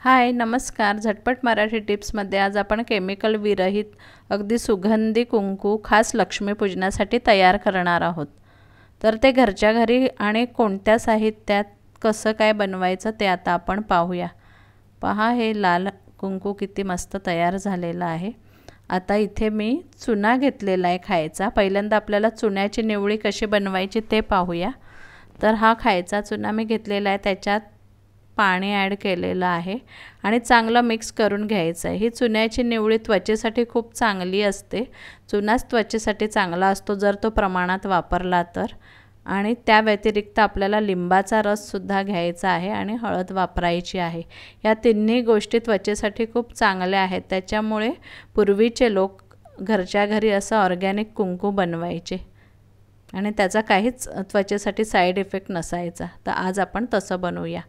हाय नमस्कार झटपट मराठी टिप्समध्ये आज आपण केमिकल विरहित अगदी सुगंधी कुंकू खास लक्ष्मीपूजनासाठी तयार करणार आहोत तर ते घरच्या घरी आणि कोणत्या साहित्यात कसं काय बनवायचं ते आता आपण पाहूया पहा हे लाल कुंकू किती मस्त तयार झालेलं आहे आता इथे मी चुना घेतलेला आहे खायचा पहिल्यांदा आपल्याला चुन्याची निवळी कशी बनवायची ते पाहूया तर हा खायचा चुना मी घेतलेला आहे त्याच्यात पाणी ॲड केलेलं आहे आणि चांगला मिक्स करून घ्यायचं आहे ही चुन्याची निवळी त्वचेसाठी खूप चांगली असते चुनाच त्वचेसाठी चांगला असतो जर तो प्रमाणात वापरला तर आणि त्या व्यतिरिक्त आपल्याला लिंबाचा रससुद्धा घ्यायचा आहे आणि हळद वापरायची आहे या तिन्ही गोष्टी त्वचेसाठी खूप चांगल्या आहेत त्याच्यामुळे पूर्वीचे लोक घरच्या घरी असं ऑर्गॅनिक कुंकू बनवायचे आणि त्याचा काहीच त्वचेसाठी साईड इफेक्ट नसायचा तर आज आपण तसं बनवूया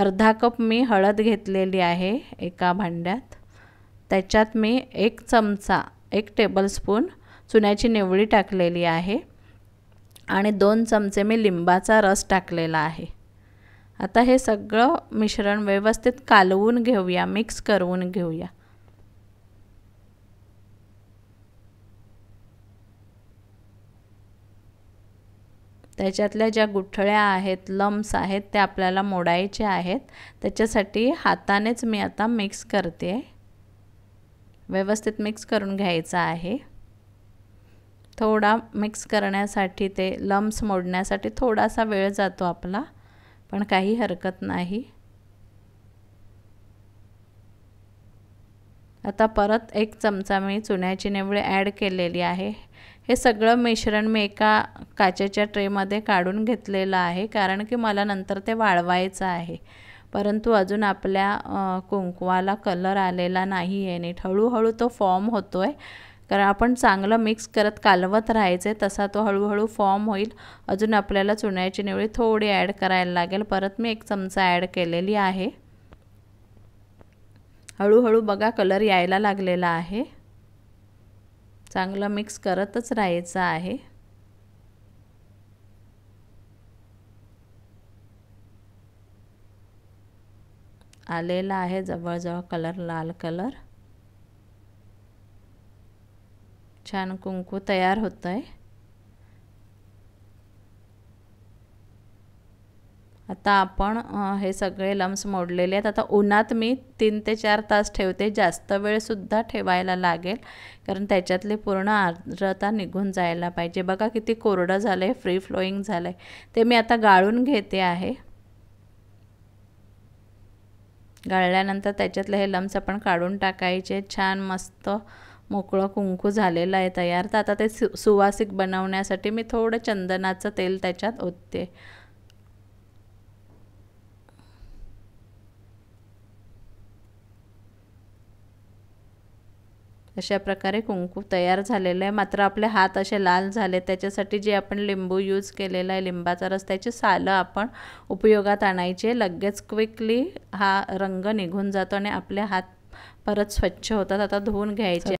अर्धा कप मी हळद घेतलेली आहे एका भांड्यात त्याच्यात मी एक चमचा एक टेबलस्पून चुन्याची निवडी टाकलेली आहे आणि दोन चमचे मी लिंबाचा रस टाकलेला आहे आता हे सगळं मिश्रण व्यवस्थित कालवून घेऊया मिक्स करून घेऊया त्याच्यातल्या ज्या गुठळ्या आहेत लम्स आहेत ते आपल्याला मोडायचे आहेत त्याच्यासाठी हातानेच मी आता मिक्स करते व्यवस्थित मिक्स करून घ्यायचा आहे थोडा मिक्स करण्यासाठी ते लम्स मोडण्यासाठी थोडासा वेळ जातो आपला पण काही हरकत नाही आता परत एक चमचा मी चुन्याची निवडी ॲड केलेली आहे हे सगळं मिश्रण मी एका काचेच्या ट्रेमध्ये काढून घेतलेलं आहे कारण की मला नंतर ते वाळवायचं आहे परंतु अजून आपल्या कुंकवाला कलर आलेला नाही आहे नीट हळूहळू तो फॉर्म होतो आहे कारण आपण चांगलं मिक्स करत कालवत राहायचे तसा तो हळूहळू फॉर्म होईल अजून आपल्याला चुन्याची निवळी थोडी ॲड करायला लागेल परत मी एक चमचा ॲड केलेली आहे हळूहळू बघा कलर यायला लागलेला आहे चांगलं मिक्स करतच राहायचं आहे आलेला आहे जवळजवळ कलर लाल कलर छान कुंकू तयार होतं आहे आता आपण हे सगळे लम्स मोडलेले आहेत आता उन्हात मी तीन ते चार तास ठेवते जास्त वेळसुद्धा ठेवायला लागेल कारण त्याच्यातली पूर्ण आर्द्रता निघून जायला पाहिजे बघा किती कोरडं झालं आहे फ्री फ्लोईंग झालं आहे ते मी आता गाळून घेते आहे गाळल्यानंतर त्याच्यातले हे लम्स आपण काढून टाकायचे छान मस्त मोकळं कुंकू झालेलं आहे तयार तर आता ते सु सुवासिक बनवण्यासाठी मी थोडं चंदनाचं तेल त्याच्यात ओतते अशा प्रकारे कुंकू तयार झालेलं आहे मात्र आपले हात असे लाल झाले त्याच्यासाठी जे आपण लिंबू यूज केलेला आहे लिंबाचा रस त्याचे सालं आपण उपयोगात आणायचे लगेच क्विकली हा रंग निघून जातो आणि आपले हात परत स्वच्छ होतात आता धुवून घ्यायचे